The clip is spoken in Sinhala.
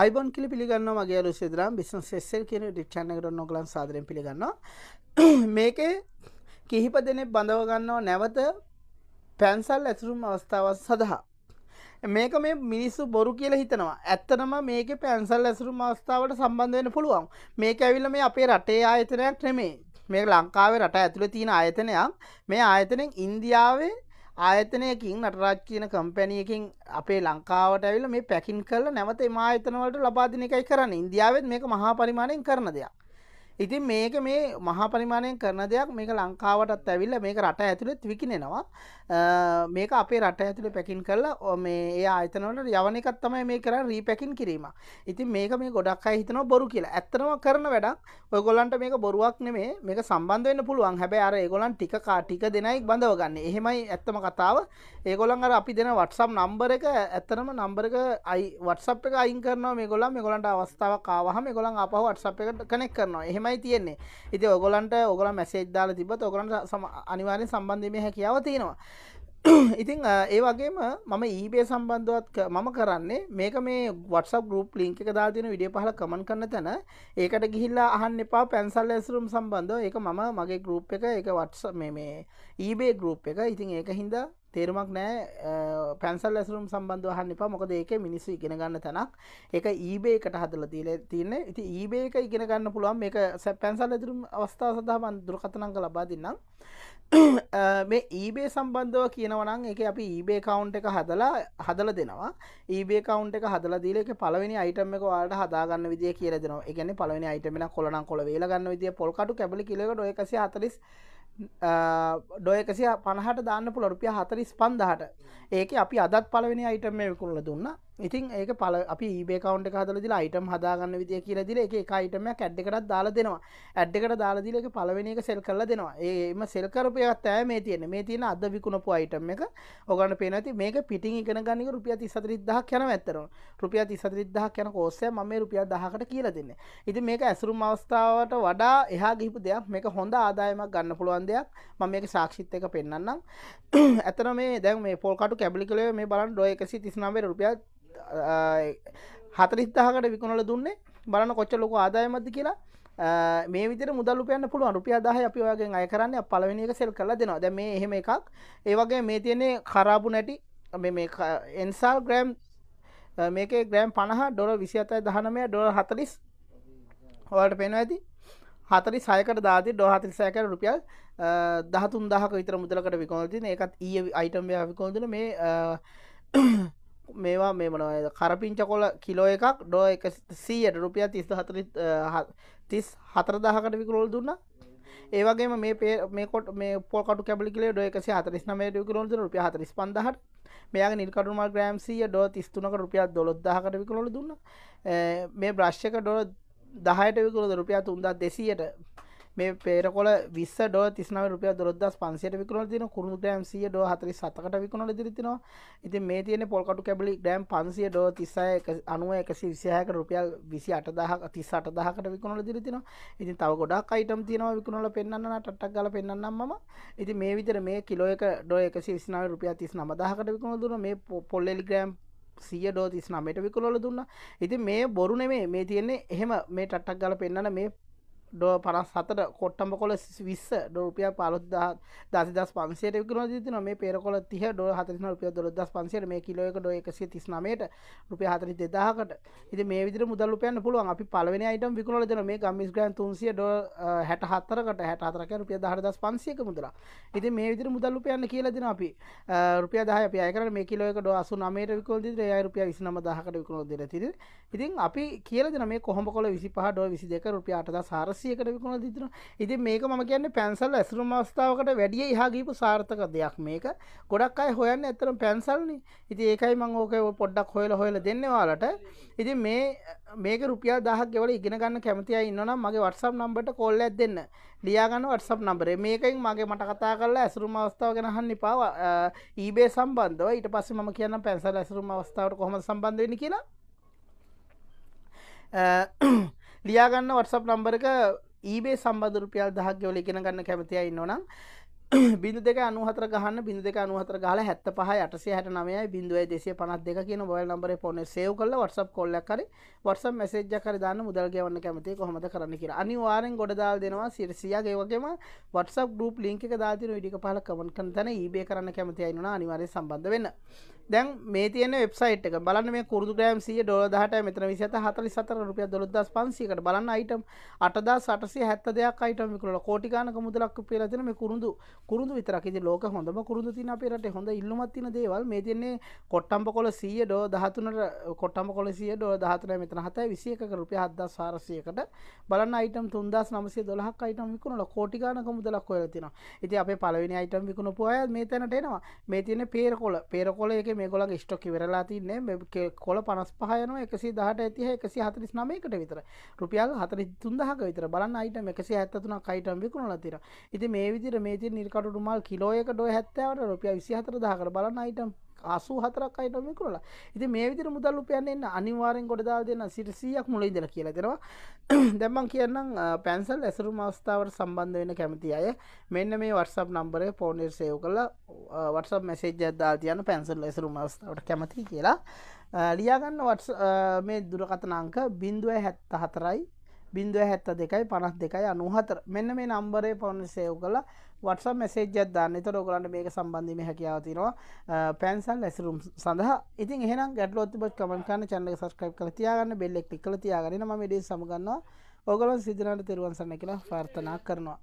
අයිබොන් කලි පිළිගන්න මගේ අලු සිදරම් බිස්න සෙස්සල් කියන ටික්්චන එකට නොගලන් සාදරෙන් පිළිගන්න මේකේ කිහිප දෙනෙක් බඳවගන්නවා නැවත පැන්සල් ඇතුරුම් අවස්ථාවත් සඳහා මේක මේ මිනිස්සු බොරු කියලා හිතනවා ඇත්තනම මේක පැන්සල් ඇසුරු අවස්ථාවට සම්බන්ධ වෙන පුළුවන් මේක ඇවිල්ල මේ අපේ රටේ ආයතනයක් නෙමේ මේ ලංකාවේ රට ඇතුළ තියෙන ආයතනයක් මේ ආයතනෙන් ඉන්දියාවේ ආයතනයකින් නටරාජ් කියන කම්පැනියකින් අපේ ලංකාවට ඇවිල මේ පැකින් කරල නැවත මායතනවලට ලබාදින එකයි කරන්න ඉන්දියාවත් මේක මහා පරිමාණයෙන් කරන දෙයක් ඉතින් මේක මේ මහා පරිමාණයෙන් කරන දෙයක් මේක ලංකාවටත් ඇවිල්ල මේක රට ඇතුළෙ විකිනෙනවා මේක අපේ රට ඇතුළෙ පැකින් කරලා මේ ඒ අතනවට යවන එකත් තමයි මේ කර රීපැකින් කිරීම ඉතින් මේක මේ ගොඩක් අයි හිතන බොරු කියලා ඇත්තනව කරන වැඩක් ඔයගොලන්ට මේක බොරුවක් නෙමේ මේක සම්බන්ධවෙන්න පුළුවන් හැබැ අර ඒගොලන් ටික කාටික දෙනයි බඳව ගන්න එහෙමයි ඇත්තම කතාව ඒගොලන් අර අපි දෙන වටසම් නම්බර එක ඇත්තනම නම්බරක අයි වටසප් එක අයින් කරනවා මේ ගොලන් මේ ගොලන්ට අවස්ථාව කාවහම ගොලන් අපහ වටසප් එකට කනෙක් කරනවා එහෙම එහෙමයි තියෙන්නේ ඉති ඔගොලන්ට ඔගොල මැසේජ් දාල තිබත් ඔගලන්ට සම අනිවාරෙන් සම්බන්ධීම හැකියාව තියෙනවා ඉතිං ඒ වගේම මම ඊබේ සම්බන්ධුවත් මම කරන්නේ මේක මේ වටසප ගරුප් ලිංක එක දාතින විඩිය පහල කමන් කරන්න තැන ඒකට ගිහිල්ලා අහන්න එපා පැන්සල් ඇසරුම් සම්බන්ධ ඒක මම මගේ ගරුප් එක එක වටස මේ ඊබේ ගරුප් එක ඉතින් ඒක හින්දා තේරුමක් නෑ පැන්සල් ඇසරුම් සම්බන්ධ හන්න එපා මොකද ඒක මිනිස්සු ඉගෙන ගන්න තැනක් එක ඊබේ එකට හදල තිීල තියන්න ඉති ඊබේ එක ඉගෙන ගන්න පුළුවන් මේ සැ පැන්සල් ඇතුරුම් අවස්ථා සඳහමන් දුරකතනංග ලබා දෙන්නම් මේ ඊබේ සම්බන්ධව කියනවනං එක අපි ඊබේ කවුන්් එක හදලා හදල දෙනවා ඊබේ කවුන්් එක හදල දීල එක පලවෙනි අයිටම එක වාට හදාගන්න විදිිය කියල දෙනවා එකන පලවෙනි අයිටමෙන කොලන කොල වේලගන්න විදිිය පොල්කටු කැබලි කිලකට ඔයකසි අතරිස් ඩොය එකසිය පණහට දාන්න පුළ රුපිය හතරි ස්පන්දහට ඒක අපි අදත් පලවෙනි අයිට මේ විකුණල දුන්න ඉතින් ඒක පල අපි ඒබේ කවන්් හදලදිල අයිටම් හදාගන්න විදිය කියලදිල එක අයිටම ඇඩ්ඩකට දාලා දෙනවා ඇඩ්ඩකට දාලාදිල එක පලවෙෙන එක සෙල් කරලා දෙනවා ඒම සෙල්කරපයත් ඇෑ මේ තියෙන මේ තියෙන අද විකුණපු අයිටම් එක ඔගන්න පෙනති මේක පිටි ඉගෙන ගනික රුපිය තිසතරිදහ කැන ඇත්තරන රුපිය තිසතරිදහ කැන කෝසය ම රුපිය දහකට කියල දෙන්න ඉති මේක ඇසුරුම් අවස්ථාවට වඩා එහා ගිහිපු දෙයක් මේක හොඳ ආදායමක් ගන්න පුළුවන් දෙයක් ම මේක සාක්ෂිත්ත එක පෙන්න්නම් ඇතන මේ දැන් මේ පොල්කටු කැබලි කලේ මේ බලන් ඩොයකසි තිස්නාවේ රුපියා හතරිස්දාහකට විකුණල දුන්නේ බලන කොච්ච ලොක ආදායමද කියලා මේ විතර මුදල්ලපයන්න පුළුව රුපිය අදාහ අපි වගේ අය කරන්න පලවෙනි එක සෙල් කලා දෙනවා දැ මේ එහෙම එකක් ඒවගේ මේ තියන්නේ කරාබු නැටි එන්සල් ග්‍රෑම් මේක ග්‍රෑම් පණහ ඩොල විසි අතයි දහනමය ඩොල හතලිස් හොට පෙන ඇති හතරි සයකට දාති ඩොහතර සෑකර රුපියල් දහතුන් දහක විතර මුදලකට විකෝල්තින එකත් ඒ අයිටම්ය විකෝදන මේ මේවා මේ මනවද කරපිංච කොල කිලෝ එකක් ඩෝ එක සීයට රුපියා තිස්ද හතරි තිස් හතර දහකට විකරෝල් දුන්න ඒවගේ මේ පේ මේකොට මේ පොකට කැපිලි ඩෝ එක හතරිස් නම විකරෝල් රුපිය හතරිස් පන්දහට මෙයාගේ නිල්කටුම ග්‍රෑම්සිය ඩෝ තිස්තුනක රුපියා දොළොද්දාහකට විකරොල දුන්න මේ බ්‍රශ්්‍යක ඩොල දහයට විකරද රුපියා තුන්දා දෙසියට මේ පේරකොල විස්ස ඩෝ තිස්නව රුපිය දොරදස් පන්සියට විකුණල තින කුරුණු ග්‍රෑම් සිය ඩෝ හතරි සතකට විකුණල දිරිතිනවා ඉතින් මේ තියෙන පොල්කටු කැබලි ග්‍රෑම් පන්සිය ඩෝ තිස්සය අනුව එකසි විසිහයක රුපියල් විසි අටදහක් තිස් අටදහකට විකුණල දිරිතිනවා ඉතින් තව ගොඩක් අයිටම් තියෙනවා විකුණල පෙන්න්න ටක් ගල පෙන්න්නම් මම ඉති මේ විතර මේ කිලෝක ඩෝ එකසි විසිනාව රුපිය තිස් නමදහකට විකුණල දුන මේ පොල්ලෙලි ග්‍රෑම් සිය ඩෝ තිස් නමට විකුණල දුන්න ඉති මේ බොරු නෙමේ මේ තියෙන්නේ එහෙම මේ ටට්ටක් ගල පෙන්න්න මේ ඩෝ පනස් සතට කොට්ටම කොල විස්ස ඩෝපිය පලුද්දා දසිදස් පන්සේ ර න මේ පෙරකොල තිහ ඩො හතන රුපිය දොරදස් පන්සේ මේ කිලෝක ඩො එකසේ තිස්නමට රුපිය හතරි දෙදාහකට ඉති මේ විදිර මුදල් පයන්න පුළුවන් අපි පලවෙන අයිටම් විකුණල දන මේ ගම්මිස් ගන් තුන්සිය ඩො හැට හත්තරකට හැට අතරක රුපිය දහරදස් පන්සියක මුදර ඉති මේ විදිර මුදල්ලු පයන්න කියලදින අපි රුපිය දාහ පයකර මේ කිලෝක ඩො අසු නමේට විකොල් දිර ය රුපිය විසිනම දහකට විකුණො දෙර තිර ඉතින් අපි කියලදන මේ කොහොම කොල විසි පහ ඩො විසි දෙක රුපිය අටද සාරස එකසියකට විකුණ දිතන ඉති මේක ම කියන්න පැන්සල් ඇසරු මස්ථාවකට වැඩිය හාගීපු සාර්ථක දෙයක් මේක ගොඩක් අයි හොයන්න ඇතරම් පැන්සල්නි ඉති ඒකයි මං ඕක පොඩ්ඩක් හොයල හොල දෙන්නවාලට ඉති මේ මේක රුපියල් දහක් ගෙවල ඉගෙන ගන්න කැමතිය ඉන්නම් මගේ වටසම් නම්බට කොල්ල ඇත් දෙන්න ලියාගන්න වටසප් නම්බරේ මේකයින් මගේ මට කතා කරලා ඇසරුම අවස්ථාව ගෙනහන්න පාව ඊබේ සම්බන්ධව ඊට පස්සේ මම කියන්න පැන්සල් ඇසරුම අවස්ථාවට කොහොම සම්බන්ධවෙනි කියලා ලියාගන්න වටසප් නම්බර එක ඊබේ සම්බඳ රුපියල් දහක් ගෙවල ඉගෙන ගන්න කැමතියි ඉන්නවනම් බිදු දෙක අනුහතර ගහන්න බිදු දෙක අනුහතර ගහල හැත්ත පහ අටසේ හැට නමයයි බිඳුවයි දෙසේ පනත් දෙක කියන බොල් නම්බර පොන සේව් කල්ල වටසප් කොල්ලක් කර වටසම් මෙසේජ්ජ කර දාන්න මුදල් ගවන්න කැමති කොහොමද කරන්න කියලා අනිවාරෙන් ගොඩදාල් දෙනවා සිරසියාගේ වගේම වටසප් ගරුප් ලිංක දාතින විඩික පහල කමන් කන තැන ඒබේ කරන්න කැමතියි නවා අනිවාරය සම්බන්ධ වෙන්න දැන් මේ තියන වෙබ්සයිට් එක බලන්න මේ කුරුදු ග්‍රෑම් 100 ඩොලර් 18යි මෙතන 27 44 රුපියල් 12500කට බලන්න අයිටම් 8872ක් අයිටම් විකුණලා කෝටි ගානක මුදලක් උපයලා තියෙන මේ කුරුඳු කුරුඳු විතරක් ඉතින් ලෝක හොඳම කුරුඳු තියෙන අපේ රටේ හොඳ ඉල්ලුමක් තියෙන දේවල් මේ තියන්නේ කොට්ටම්බ කොළ 100 ඩොලර් 13ට කොට්ටම්බ කොළ 100 ඩොලර් 13යි මෙතන 7යි 21ක රුපියල් 7400කට බලන්න අයිටම් 3912ක් අයිටම් විකුණලා කෝටි ගානක මුදලක් හොයලා තියෙනවා ඉතින් අපේ පළවෙනි අයිටම් විකුණපු අය මේ තැනට එනවා මේ තියන්නේ පේරකොළ පේරකොළ එක එක මේ ගොලන් ස්ටොක් වෙරලා තින්නේ කොල පනස් පහයන එකසි දහට ඇතිහ එකසි හතරිස් නමයකට විතර රුපියල් හතරි තුන්දහක විතර බලන්න අයිටම එකසි ඇත්තතුන කයිටම් විකුණු ලතිර ඉති මේ විදිර මේති නිර්කටුමල් කිලෝයක ඩො හැත්තවට රුපිය විසි හතර දාහර බලන්න අයිටම් අසූ හතරක් අයි නොමින් කරලා ඉති මේ විදිර මුදල් උපයන්න එන්න අනිවාරෙන් ගොඩදා දෙන්න සිටසියක් මුල ඉදල කියලා දෙෙනවා දැම්මන් කියන්නම් පැන්සල් ඇසරු මස්ථාවට සම්බන්ධ වෙන කැමති අය මෙන්න මේ වර්සප් නම්බරය පෝනර් සයෝ කල වටසප් මෙසේජ දා තියන පැන්සල් ඇසරු මස්ථාවට කැමති කියලා ලියාගන්න වට මේ දුරකතනාංක බින්දුව හැත්ත හතරයි බින්දුව හැත්ත දෙකයි පනස් දෙකයි අනුහතර මෙන්න මේ නම්බරේ පවන සයව් කලා වටස මෙසේජත් දන්න තර ඔගලන්න මේක සම්බන්ධීම හැකියාව තිනවා පැන්සල් ඇසරුම් සඳහා ඉති එහෙන ගැටල ඔත්තිබ කමන්කාන්න චන්ල සස්ක්‍රප් කල තියාගන්න බෙල්ලෙක් ටිකල තියාගෙන ම ඩේ සමගන්නවා ඔගලන් සිදරට තෙරුවන්සන්න කියලා පාර්ථනා කරනවා